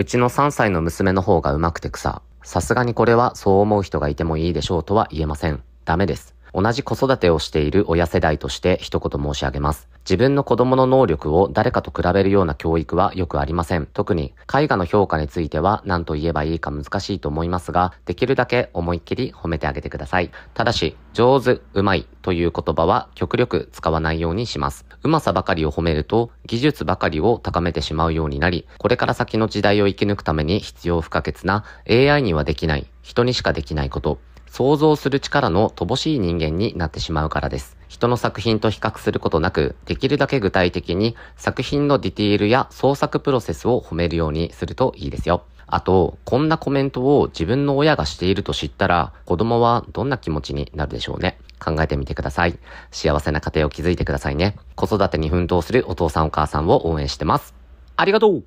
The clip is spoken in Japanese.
うちの3歳の娘の方が上手くてくさ。さすがにこれはそう思う人がいてもいいでしょうとは言えません。ダメです。同じ子育てをしている親世代として一言申し上げます。自分の子供の能力を誰かと比べるような教育はよくありません。特に絵画の評価については何と言えばいいか難しいと思いますが、できるだけ思いっきり褒めてあげてください。ただし、上手、うまいという言葉は極力使わないようにします。うまさばかりを褒めると技術ばかりを高めてしまうようになり、これから先の時代を生き抜くために必要不可欠な AI にはできない、人にしかできないこと、想像する力の乏しい人間になってしまうからです。人の作品と比較することなく、できるだけ具体的に作品のディティールや創作プロセスを褒めるようにするといいですよ。あと、こんなコメントを自分の親がしていると知ったら、子供はどんな気持ちになるでしょうね。考えてみてください。幸せな家庭を築いてくださいね。子育てに奮闘するお父さんお母さんを応援してます。ありがとう